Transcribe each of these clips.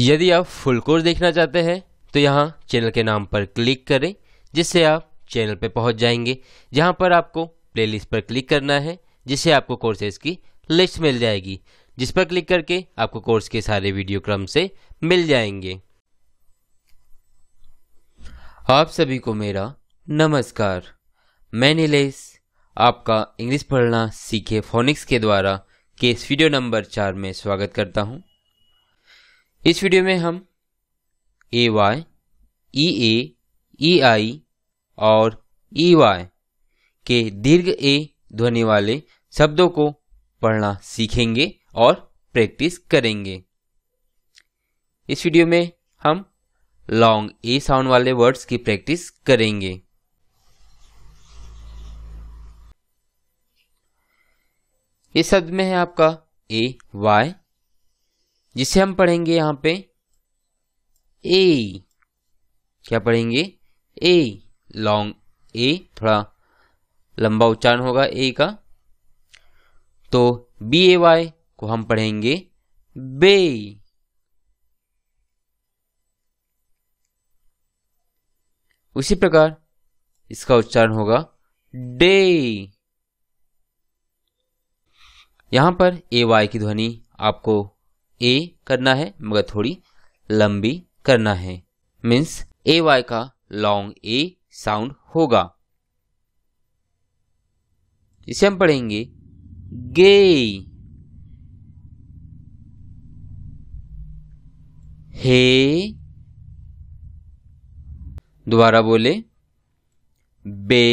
यदि आप full course देखना चाहते हैं तो यहाँ चैनल के नाम पर क्लिक करें जिससे आप चैनल पर पहुँच जाएंगे जहाँ पर आपको प्लेलिस्ट पर क्लिक करना है जिससे आपको कोर्सेज की लिस्ट मिल जाएगी जिस पर क्लिक करके आपको कोर्स के सारे वीडियो क्रम से मिल जाएंगे आप सभी को मेरा नमस्कार मैं नीलेष आपका इंग्लिश पढ़ना सीखे फोनिक्स के द्वारा केस वीडियो नंबर चार में स्वागत करता हूं इस वीडियो में हम ए वाई ई ए ई आई और ई वाई के दीर्घ ए ध्वनि वाले शब्दों को पढ़ना सीखेंगे और प्रैक्टिस करेंगे इस वीडियो में हम लॉन्ग ए साउंड वाले वर्ड्स की प्रैक्टिस करेंगे इस शब्द में है आपका ए वाई जिसे हम पढ़ेंगे यहां पे ए क्या पढ़ेंगे ए लॉन्ग ए थोड़ा लंबा उच्चारण होगा ए का तो बी ए वाई को हम पढ़ेंगे बे उसी प्रकार इसका उच्चारण होगा डे यहां पर ए वाई की ध्वनि आपको ए करना है मगर थोड़ी लंबी करना है मीन्स ए वाई का लॉन्ग ए साउंड होगा इसे हम पढ़ेंगे गे हे दोबारा बोले bay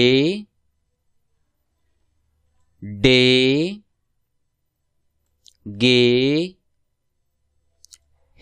day gay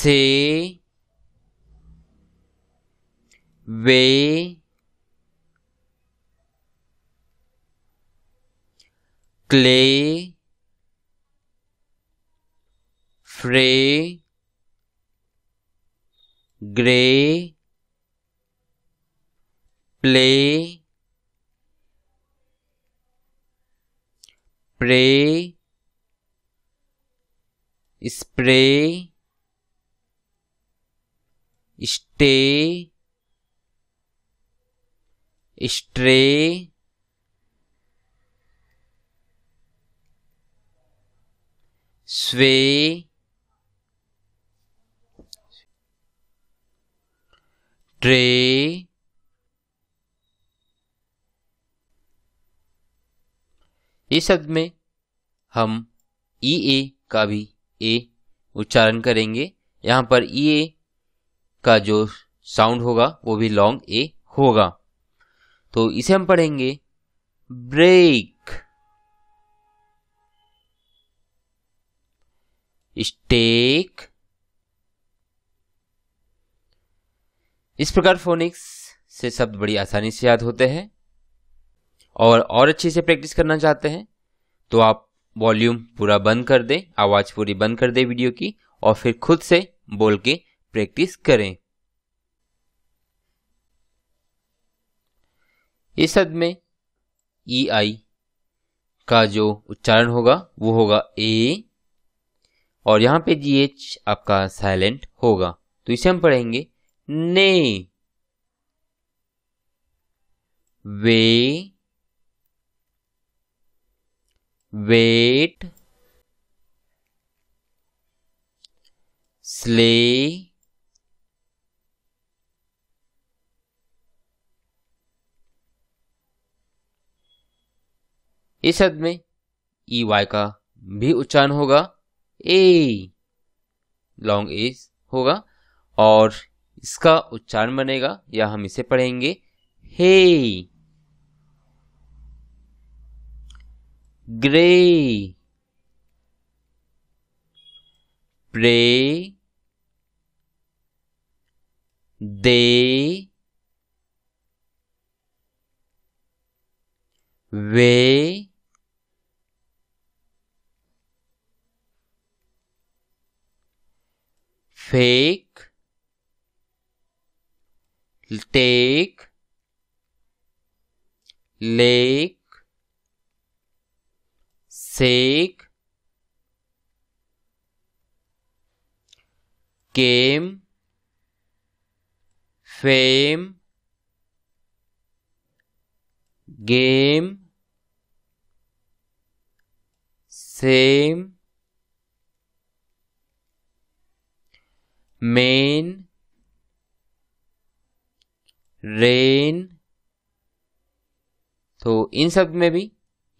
C. V. clay, Free. gray, play, pray, spray, stay stray sway tray इस शब्द में हम ई ए का भी ए उच्चारण करेंगे यहां पर ई ए का जो साउंड होगा वो भी लॉन्ग ए होगा तो इसे हम पढ़ेंगे ब्रेक स्टेक इस प्रकार फोनिक्स से शब्द बड़ी आसानी से याद होते हैं और और अच्छे से प्रैक्टिस करना चाहते हैं तो आप वॉल्यूम पूरा बंद कर दें आवाज़ पूरी बंद कर दें वीडियो की और फिर खुद से बोल के प्रैक्टिस करें इस हद में ई e आई का जो उच्चारण होगा वो होगा ए और यहां पे जी एच आपका साइलेंट होगा तो इसे हम पढ़ेंगे ने वे वेट स्ले इस हद में ई e वाई का भी उच्चारण होगा ए लॉन्ग ए होगा और इसका उच्चारण बनेगा या हम इसे पढ़ेंगे hay grey pray they way fake take lake sake Game. fame game same main rain तो इन शब्द में भी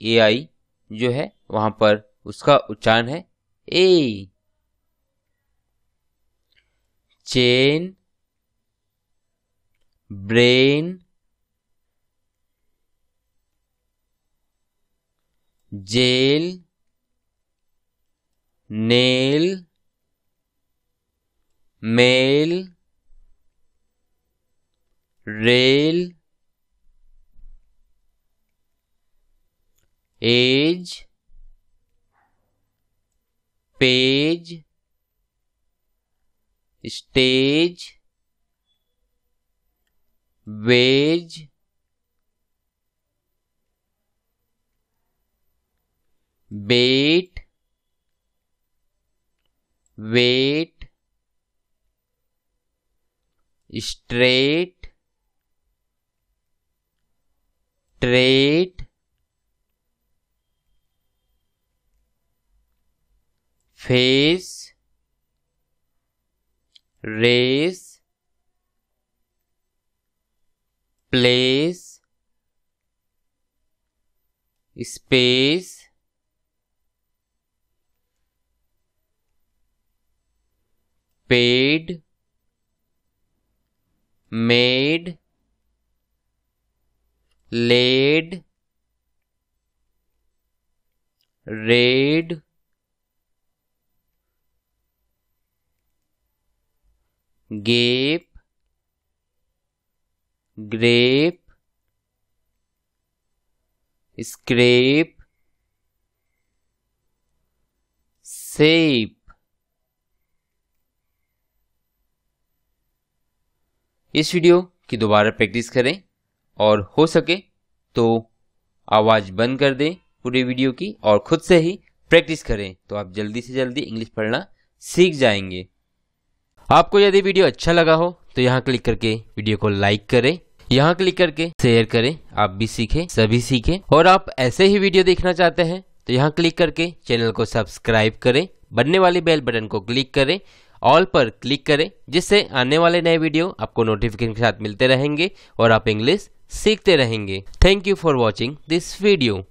ए आई जो है वहां पर उसका उच्चारण है A chain brain jail nail mail rail age page stage wage bait wait straight straight face race place space paid made laid raid gape grape scrape shape इस वीडियो की दोबारा प्रैक्टिस करें और हो सके तो आवाज़ बंद कर दें पूरे वीडियो की और खुद से ही प्रैक्टिस करें तो आप जल्दी से जल्दी इंग्लिश पढ़ना सीख जाएंगे आपको यदि वीडियो अच्छा लगा हो तो यहाँ क्लिक करके वीडियो को लाइक करें यहाँ क्लिक करके शेयर करें आप भी सीखें सभी सीखें और आप ऐसे ही वीडियो देखना चाहते हैं तो यहाँ क्लिक करके चैनल को सब्सक्राइब करें बनने वाले बेल बटन को क्लिक करें ऑल पर क्लिक करें जिससे आने वाले नए वीडियो आपको नोटिफिकेशन के साथ मिलते रहेंगे और आप इंग्लिश सीखते रहेंगे thank you for watching this video